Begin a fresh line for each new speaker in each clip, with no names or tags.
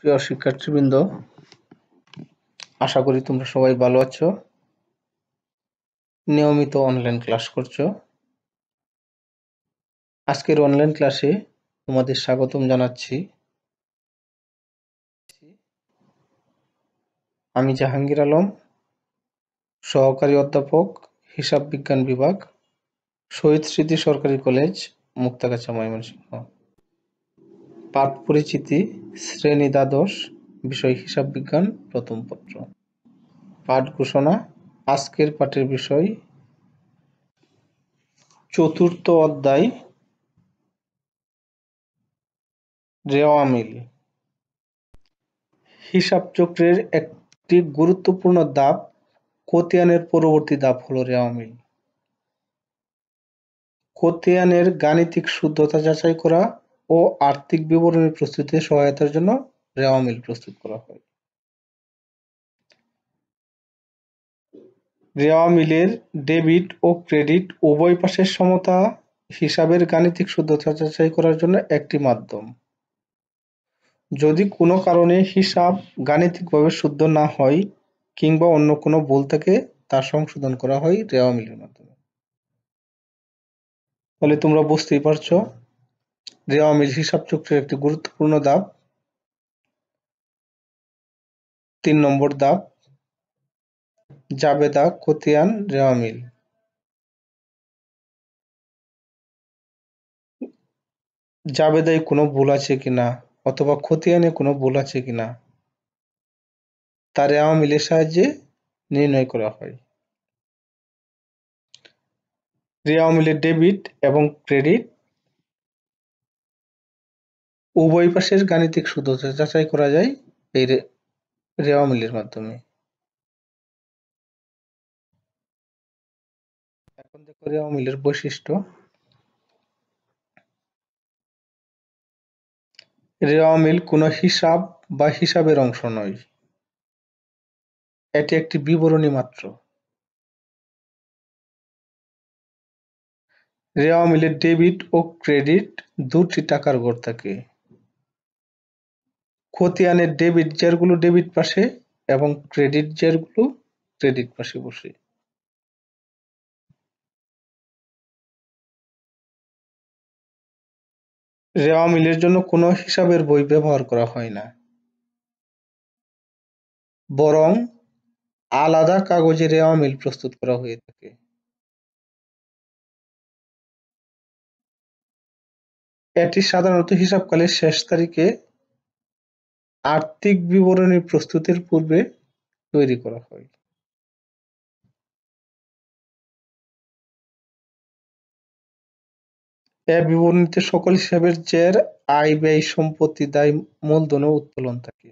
প্রিয় শিক্ষার্থীবৃন্দ আশা করি তোমরা সবাই ভালো আছো নিয়মিত অনলাইন ক্লাস করছো আজকের অনলাইন ক্লাসে তোমাদের স্বাগতম জানাচ্ছি আমি জাহাঙ্গীর আলম সহকারী অধ্যাপক হিসাব বিজ্ঞান বিভাগ শহীদ স্মৃতি সরকারি কলেজ মুক্তাগাছা ময়মনসিংহ পাঠ পরিচিতি শ্রেণী দ্বাদশ বিষয় হিসাব বিজ্ঞান প্রথম পত্র পাঠ ঘোষণা আজকের পাঠের বিষয় চতুর্থ অধ্যায় রেওয়া মিল হিসাব চক্রের একটি গুরুত্বপূর্ণ দাব কোতিয়ানের পরবর্তী দাব হলো রেওয়া মিল কোতিয়ানের গাণিতিক শুদ্ধতা যাচাই করা ও আর্থিক বিবরণী প্রস্তুতে সহায়তার জন্য রেওয়া মিল প্রস্তুত করা হয়। রেওয়া মিলের ডেবিট ও ক্রেডিট উভয় পাশের সমতা হিসাবের গাণিতিক শুদ্ধতা যাচাই করার জন্য একটি মাধ্যম। যদি কোনো কারণে হিসাব গাণিতিকভাবে শুদ্ধ না হয় কিংবা অন্য কোনো ভুল থাকে তা সংশোধন করা হয় রেওয়া মিলের মাধ্যমে। তাহলে তোমরা বুঝতেই পারছো যে অমিল হিসাব চুক্তির একটি গুরুত্বপূর্ণ ধাপ।
তিন নম্বর ধাপ জাবেদা খতিয়ান রেওয়ামিল
জাবেদায় কোনো ভুল আছে কিনা অথবা খতিয়ানে কোনো ভুল আছে কিনা তা রেওয়া সাহায্যে
নির্ণয় করা হয় রেওয়ামিলের ডেবিট এবং ক্রেডিট উভয় পাশের গাণিতিক সূত্র যাচাই করা যায় এই রেওয়া মিলের মাধ্যমে। এখন দেখো রেওয়া মিলের বৈশিষ্ট্য। রেওয়া মিল কোন হিসাব বা হিসাবের অংশ নয়। এটি একটি বিবরণী মাত্র। রেওয়া মিলে ডেবিট ও ক্রেডিট দুটি টাকার ঘর থাকে।
খতিয়ানের ডেবিট গুলো ডেবিট পাশে এবং ক্রেডিট চেয়ারগুলো
ক্রেডিট পাশে বসে। রেওয়া মিলের জন্য কোনো হিসাবের বই ব্যবহার করা হয় না। বরং আলাদা কাগজে রেওয়া মিল প্রস্তুত করা হয়ে থাকে। এটি সাধারণত হিসাবকালের শেষ তারিখে আর্থিক বিবরণী প্রস্তুতের পূর্বে তৈরি করা হয়। বিবরণীতে সকল হিসাবের চেয়ার আয়, ব্যয়, সম্পত্তি, দায়,
মূলধন উত্তোলন থাকে।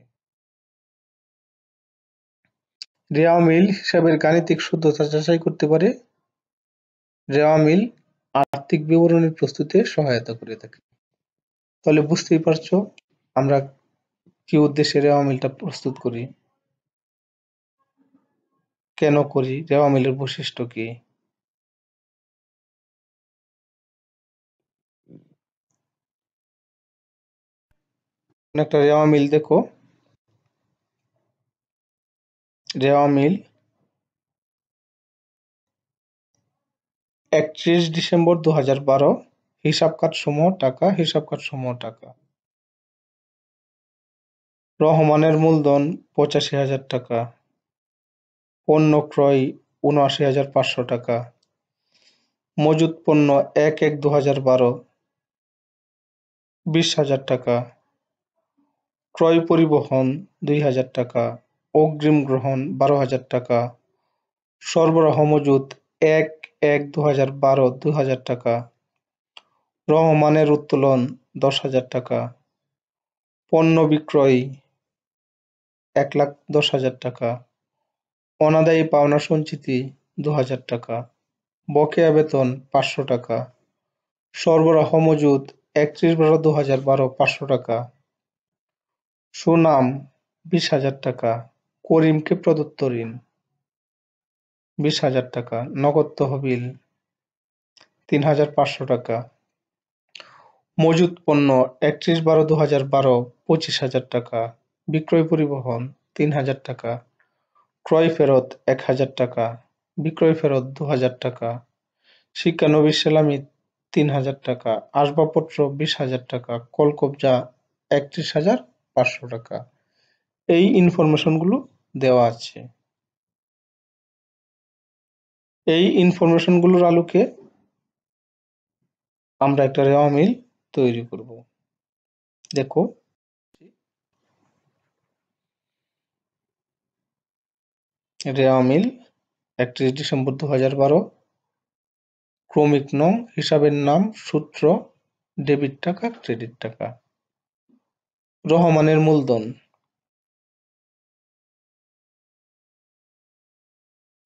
রেওয়া মিল হিসাবের গাণিতিক শুদ্ধতা যাচাই করতে পারে। রেওয়া মিল আর্থিক বিবরণী প্রস্তুতে সহায়তা করে থাকে। তাহলে বুঝতেই পারছো আমরা কি উদ্দেশ্যে রেওয়া মিলটা প্রস্তুত করি
কেন করি রেওয়া মিলের বৈশিষ্ট্য কি একটা রেওয়া মিল দেখো রেওয়া মিল
একত্রিশ ডিসেম্বর দু হাজার বারো হিসাব কাঠ সমূহ টাকা হিসাব কাঠ সমূহ টাকা রহমানের মূলধন পঁচাশি হাজার টাকা পণ্য ক্রয় উনআশি হাজার পাঁচশো টাকা মজুত পণ্য এক এক দু হাজার বারো বিশ হাজার টাকা ক্রয় পরিবহন দুই হাজার টাকা অগ্রিম গ্রহণ বারো হাজার টাকা সরবরাহ মজুত এক এক দু হাজার বারো দু হাজার টাকা রহমানের উত্তোলন দশ হাজার টাকা পণ্য বিক্রয় এক লাখ দশ হাজার টাকা অনাদায়ী পাওনা সঞ্চিতি দু হাজার টাকা বকেয়া বেতন পাঁচশো টাকা সরবরাহ মজুদ একত্রিশ বারো দু হাজার বারো পাঁচশো টাকা সুনাম বিশ হাজার টাকা করিমকে প্রদত্ত ঋণ বিশ হাজার টাকা নগদ তহবিল তিন হাজার পাঁচশো টাকা মজুদ পণ্য একত্রিশ বারো দু হাজার বারো পঁচিশ হাজার টাকা বিক্রয় পরিবহন তিন হাজার টাকা ক্রয় ফেরত এক হাজার টাকা বিক্রয় ফেরত দু হাজার টাকা শিক্ষানবিশ সেলামি তিন হাজার টাকা আসবাবপত্র বিশ হাজার টাকা কলকবজা একত্রিশ হাজার পাঁচশো টাকা
এই ইনফরমেশনগুলো দেওয়া আছে এই ইনফরমেশনগুলোর আলোকে আমরা একটা রেওয়া মিল তৈরি করব দেখো
রেওয়া মিল একত্রিশ ডিসেম্বর দু হাজার বারো ক্রমিক নং
হিসাবের নাম সূত্র ডেবিট টাকা ক্রেডিট টাকা রহমানের মূলধন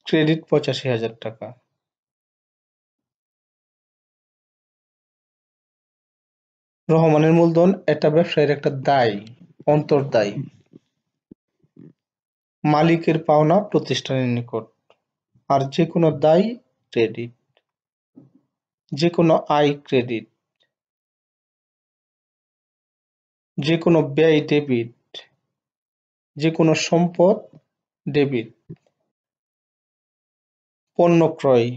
ক্রেডিট পঁচাশি হাজার টাকা রহমানের মূলধন একটা ব্যবসায়ীর একটা দায়
অন্তর্দায় মালিকের পাওনা প্রতিষ্ঠানের নিকট, আর যে কোনো দায়ী ক্রেডিট, যে কোনো আয় ক্রেডিট, যে কোনো ব্যয় ডেবিট, যে কোনো সম্পদ ডেবিট,
পণ্য ক্রয়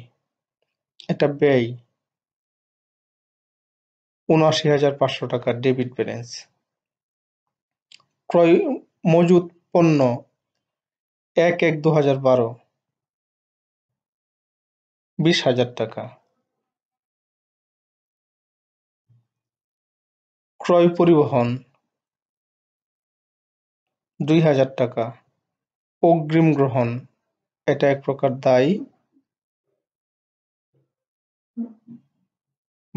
এটা ব্যয় উনআশি হাজার পাঁচশো টাকা ডেবিট ব্যালেন্স
ক্রয় মজুদ পণ্য এক এক দু হাজার বারো
বিশ হাজার টাকা ক্রয় পরিবহন দুই হাজার টাকা অগ্রিম গ্রহণ এটা এক প্রকার দায়ী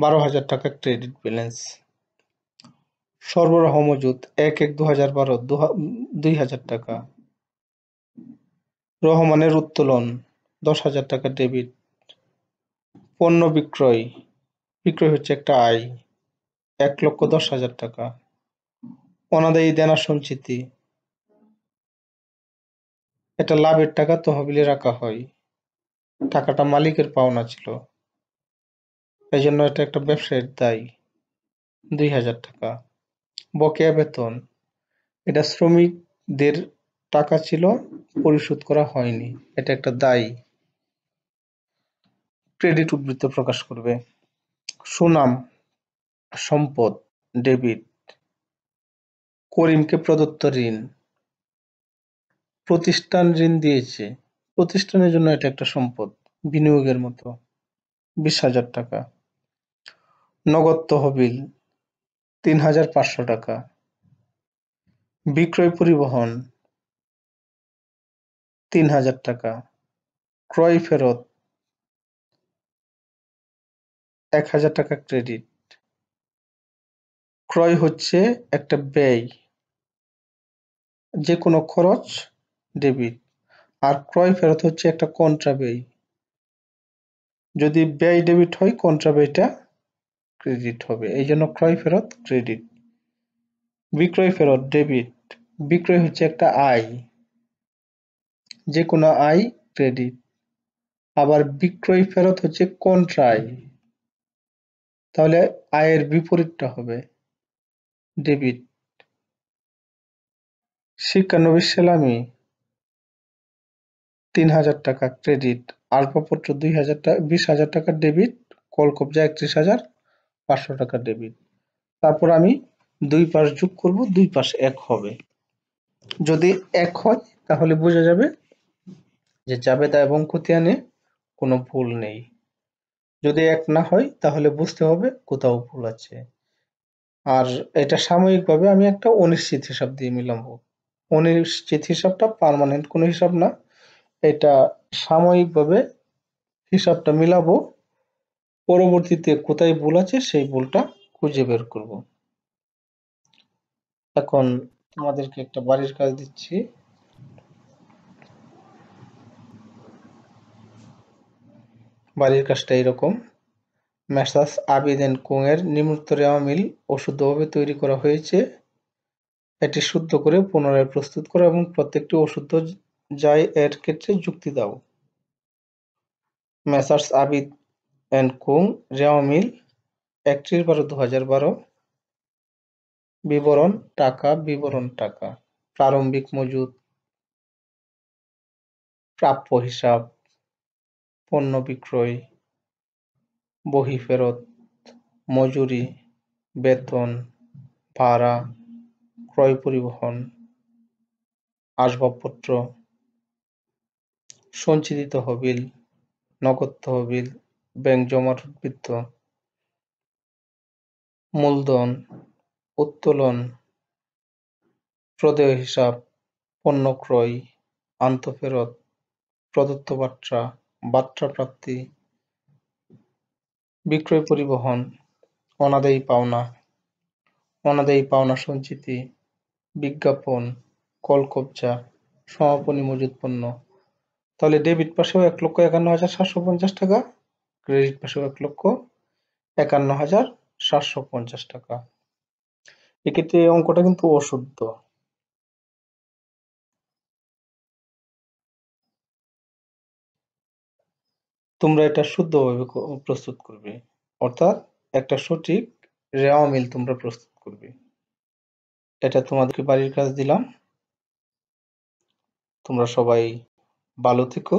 বারো হাজার টাকা ক্রেডিট ব্যালেন্স সরবরাহ মজুদ এক এক দু হাজার বারো দুই হাজার টাকা রহমানের উত্তোলন দশ হাজার টাকা ডেবিট পণ্য বিক্রয় বিক্রয় হচ্ছে একটা আয় এক লক্ষ দশ হাজার টাকা অনাদায়ী দেনা সঞ্চিতি এটা লাভের টাকা তহবিলে রাখা হয় টাকাটা মালিকের পাওনা ছিল এই জন্য এটা একটা ব্যবসায়ের দায় দুই হাজার টাকা বকেয়া বেতন এটা শ্রমিকদের টাকা ছিল পরিশোধ করা হয়নি এটা একটা দায়ী ক্রেডিট উদ্বৃত্ত প্রকাশ করবে সুনাম সম্পদ ডেবিট করিমকে প্রদত্ত ঋণ প্রতিষ্ঠান ঋণ দিয়েছে প্রতিষ্ঠানের জন্য এটা একটা সম্পদ বিনিয়োগের মতো বিশ হাজার টাকা নগদ তহবিল তিন হাজার পাঁচশো টাকা
বিক্রয় পরিবহন তিন হাজার টাকা ক্রয় ফেরত এক হাজার টাকা ক্রেডিট ক্রয় হচ্ছে একটা ব্যয়
যে কোনো খরচ ডেবিট আর ক্রয় ফেরত হচ্ছে একটা কন্ট্রা ব্যয় যদি ব্যয় ডেবিট হয় কন্ট্রা ব্যয়টা ক্রেডিট হবে এই জন্য ক্রয় ফেরত ক্রেডিট বিক্রয় ফেরত ডেবিট বিক্রয় হচ্ছে একটা আয় যে কোনো আয় ক্রেডিট, আবার বিক্রয় ফেরত হচ্ছে কন্ট্রা আয়,
তাহলে আয়ের বিপরীতটা হবে ডেবিট। শিক্ষানবী সেলামি তিন
হাজার টাকা ক্রেডিট, আসবাবপত্র দুই হাজার টাকা বিশ হাজার টাকা ডেবিট, কলকবজা একত্রিশ হাজার পাঁচশো টাকা ডেবিট। তারপর আমি দুই পাশ যোগ করব দুই পাশ এক হবে যদি এক হয় তাহলে বোঝা যাবে যে জাবেদা এবং কুতিয়ানে কোনো ভুল নেই যদি এক না হয় তাহলে বুঝতে হবে কোথাও ভুল আছে আর এটা সাময়িকভাবে আমি একটা অনিশ্চিত হিসাব দিয়ে মিলাম অনিশ্চিত হিসাবটা পারমানেন্ট কোনো হিসাব না এটা সাময়িকভাবে হিসাবটা মিলাবো পরবর্তীতে কোথায় ভুল আছে সেই ভুলটা খুঁজে বের করব এখন তোমাদেরকে একটা বাড়ির কাজ দিচ্ছি বাড়ির কাজটা এরকম ম্যাসাস আবিদেন কুঁয়ের নিম্নোক্ত আমিল ও শুদ্ধভাবে তৈরি করা হয়েছে এটি শুদ্ধ করে পুনরায় প্রস্তুত করা এবং প্রত্যেকটি অশুদ্ধ যাই এর ক্ষেত্রে যুক্তি দাও ম্যাসার্স আবিদ অ্যান্ড কুং রেওয়ামিল একত্রিশ বারো দু হাজার বারো বিবরণ টাকা বিবরণ টাকা প্রারম্ভিক মজুদ প্রাপ্য হিসাব পণ্য বিক্রয় ফেরত মজুরি বেতন ভাড়া ক্রয় পরিবহন আসবাবপত্র সঞ্চিত তহবিল নগদ তহবিল ব্যাংক জমার বৃত্ত মূলধন উত্তোলন প্রদেয় হিসাব পণ্য ক্রয় আন্তঃফেরত প্রদত্ত বার্তা বার্তাপ্রাপ্তি বিক্রয় পরিবহন অনাদায়ী পাওনা অনাদায়ী পাওনা সঞ্চিতি বিজ্ঞাপন কবজা সমাপনী মজুত পণ্য তাহলে ডেবিট পাশেও এক লক্ষ একান্ন হাজার সাতশো পঞ্চাশ টাকা ক্রেডিট পাশেও এক লক্ষ
একান্ন হাজার সাতশো পঞ্চাশ টাকা এক্ষেত্রে অঙ্কটা কিন্তু অশুদ্ধ তোমরা এটা শুদ্ধভাবে প্রস্তুত করবে অর্থাৎ
একটা সঠিক রেওয়া মিল তোমরা প্রস্তুত করবে এটা তোমাদেরকে
বাড়ির কাজ দিলাম তোমরা সবাই ভালো থেকো